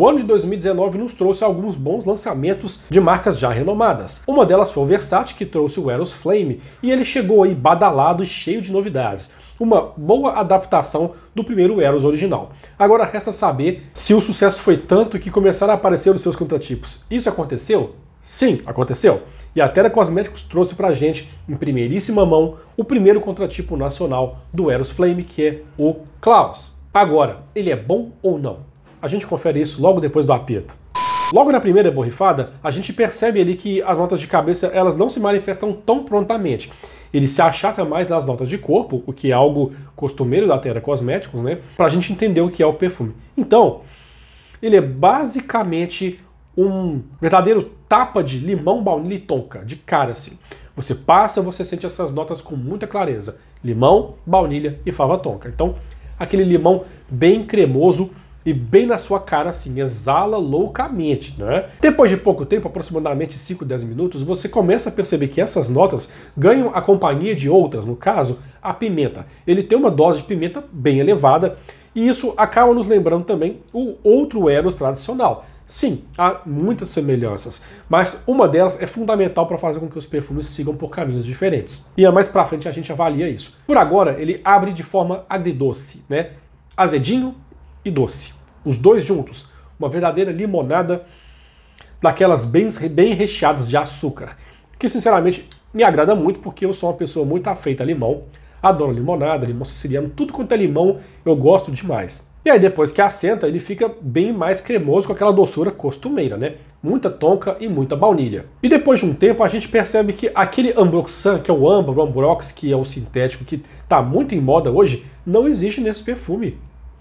O ano de 2019 nos trouxe alguns bons lançamentos de marcas já renomadas. Uma delas foi o Versace, que trouxe o Eros Flame, e ele chegou aí badalado e cheio de novidades. Uma boa adaptação do primeiro Eros original. Agora resta saber se o sucesso foi tanto que começaram a aparecer os seus contratipos. Isso aconteceu? Sim, aconteceu. E a Terra Cosméticos trouxe pra gente, em primeiríssima mão, o primeiro contratipo nacional do Eros Flame, que é o Klaus. Agora, ele é bom ou não? A gente confere isso logo depois do apito. Logo na primeira borrifada, a gente percebe ali que as notas de cabeça elas não se manifestam tão prontamente. Ele se achata mais nas notas de corpo, o que é algo costumeiro da Terra Cosméticos, né? Para a gente entender o que é o perfume. Então, ele é basicamente um verdadeiro tapa de limão, baunilha e tonka, de cara assim. Você passa, você sente essas notas com muita clareza. Limão, baunilha e fava tonka. Então, aquele limão bem cremoso, e bem na sua cara assim, exala loucamente, né? Depois de pouco tempo, aproximadamente 5, 10 minutos, você começa a perceber que essas notas ganham a companhia de outras, no caso, a pimenta. Ele tem uma dose de pimenta bem elevada e isso acaba nos lembrando também o outro Eros tradicional. Sim, há muitas semelhanças, mas uma delas é fundamental para fazer com que os perfumes sigam por caminhos diferentes. E a é mais para frente a gente avalia isso. Por agora, ele abre de forma agridoce, né? Azedinho e doce. Os dois juntos. Uma verdadeira limonada daquelas bem, bem recheadas de açúcar. Que sinceramente me agrada muito porque eu sou uma pessoa muito afeita a limão. Adoro limonada, limão siciliano, tudo quanto é limão eu gosto demais. E aí depois que assenta, ele fica bem mais cremoso com aquela doçura costumeira, né? Muita tonka e muita baunilha. E depois de um tempo a gente percebe que aquele Ambroxan, que é o âmbar, o Ambrox, que é o sintético que está muito em moda hoje, não existe nesse perfume.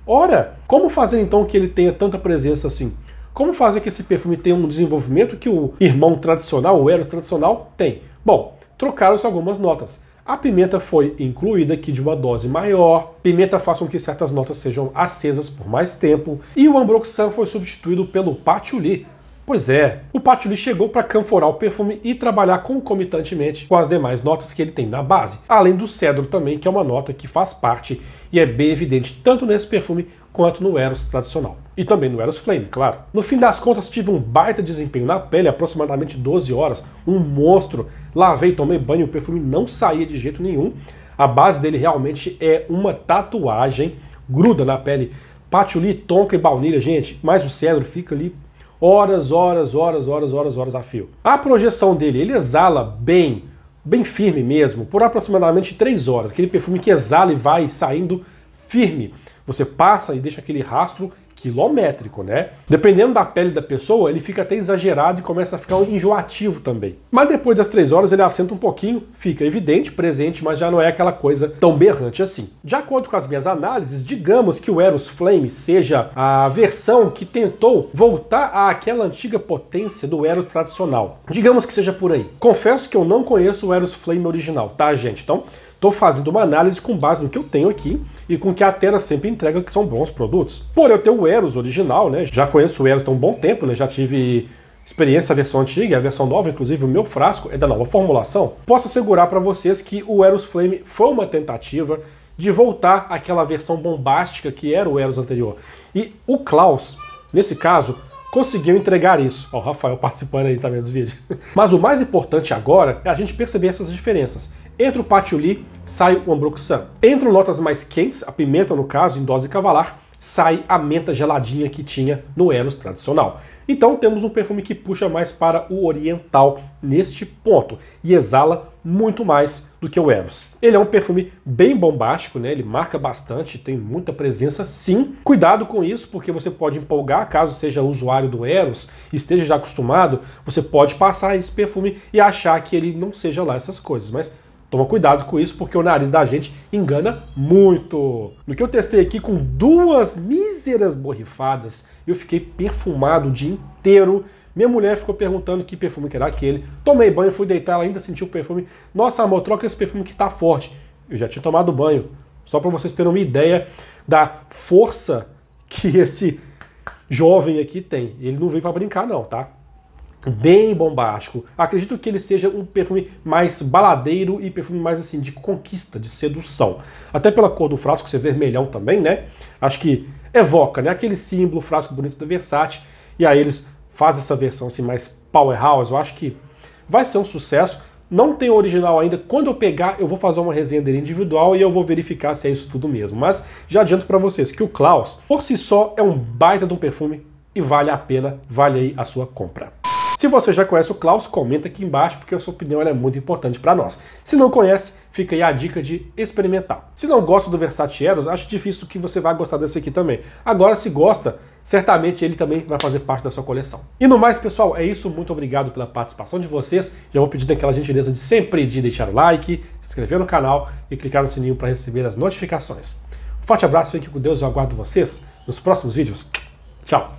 Ora, como fazer então que ele tenha tanta presença assim? Como fazer que esse perfume tenha um desenvolvimento que o irmão tradicional, o Eros tradicional, tem? Bom, trocaram-se algumas notas. A pimenta foi incluída aqui de uma dose maior, pimenta faz com que certas notas sejam acesas por mais tempo, e o ambroxan foi substituído pelo patchouli, Pois é, o patchouli chegou para canforar o perfume e trabalhar concomitantemente com as demais notas que ele tem na base, além do cedro também, que é uma nota que faz parte e é bem evidente tanto nesse perfume quanto no Eros tradicional. E também no Eros Flame, claro. No fim das contas, tive um baita desempenho na pele, aproximadamente 12 horas, um monstro. Lavei, tomei banho, o perfume não saía de jeito nenhum. A base dele realmente é uma tatuagem, gruda na pele patchouli, tonka e baunilha, gente, mas o cedro fica ali horas, horas, horas, horas, horas, horas a fio. A projeção dele, ele exala bem, bem firme mesmo, por aproximadamente 3 horas. Aquele perfume que exala e vai saindo firme. Você passa e deixa aquele rastro quilométrico, né? Dependendo da pele da pessoa, ele fica até exagerado e começa a ficar enjoativo também. Mas depois das três horas ele assenta um pouquinho, fica evidente, presente, mas já não é aquela coisa tão berrante assim. De acordo com as minhas análises, digamos que o Eros Flame seja a versão que tentou voltar àquela antiga potência do Eros tradicional. Digamos que seja por aí. Confesso que eu não conheço o Eros Flame original, tá, gente? Então, Estou fazendo uma análise com base no que eu tenho aqui e com o que a Atena sempre entrega, que são bons produtos. Por eu ter o Eros original, né? Já conheço o Eros há um bom tempo, né? Já tive experiência a versão antiga, a versão nova, inclusive o meu frasco é da nova formulação. Posso assegurar para vocês que o Eros Flame foi uma tentativa de voltar àquela versão bombástica que era o Eros anterior. E o Klaus, nesse caso, conseguiu entregar isso. Ó, o Rafael participando aí também tá dos vídeos. Mas o mais importante agora é a gente perceber essas diferenças. Entre o patchouli, sai o ambroxan. Entram notas mais quentes, a pimenta no caso, em dose cavalar, sai a menta geladinha que tinha no Eros tradicional. Então temos um perfume que puxa mais para o oriental neste ponto e exala muito mais do que o Eros. Ele é um perfume bem bombástico, né? Ele marca bastante, tem muita presença sim. Cuidado com isso, porque você pode empolgar, caso seja usuário do Eros, esteja já acostumado, você pode passar esse perfume e achar que ele não seja lá essas coisas, mas Toma cuidado com isso, porque o nariz da gente engana muito. No que eu testei aqui com duas míseras borrifadas, eu fiquei perfumado o dia inteiro. Minha mulher ficou perguntando que perfume que era aquele. Tomei banho, fui deitar, ela ainda sentiu o perfume. Nossa, amor, troca esse perfume que tá forte. Eu já tinha tomado banho. Só para vocês terem uma ideia da força que esse jovem aqui tem. Ele não veio para brincar não, tá? bem bombástico. Acredito que ele seja um perfume mais baladeiro e perfume mais assim de conquista, de sedução. Até pela cor do frasco ser vermelhão também, né? Acho que evoca, né? Aquele símbolo, frasco bonito da Versace. E aí eles fazem essa versão assim mais powerhouse. Eu acho que vai ser um sucesso. Não tem original ainda. Quando eu pegar, eu vou fazer uma resenha dele individual e eu vou verificar se é isso tudo mesmo. Mas já adianto para vocês que o Klaus, por si só, é um baita de um perfume e vale a pena, vale aí a sua compra. Se você já conhece o Klaus, comenta aqui embaixo, porque a sua opinião é muito importante para nós. Se não conhece, fica aí a dica de experimentar. Se não gosta do Versace Eros, acho difícil que você vá gostar desse aqui também. Agora, se gosta, certamente ele também vai fazer parte da sua coleção. E no mais, pessoal, é isso. Muito obrigado pela participação de vocês. Já vou pedir aquela gentileza de sempre de deixar o like, se inscrever no canal e clicar no sininho para receber as notificações. Forte abraço, fiquem com Deus, eu aguardo vocês nos próximos vídeos. Tchau!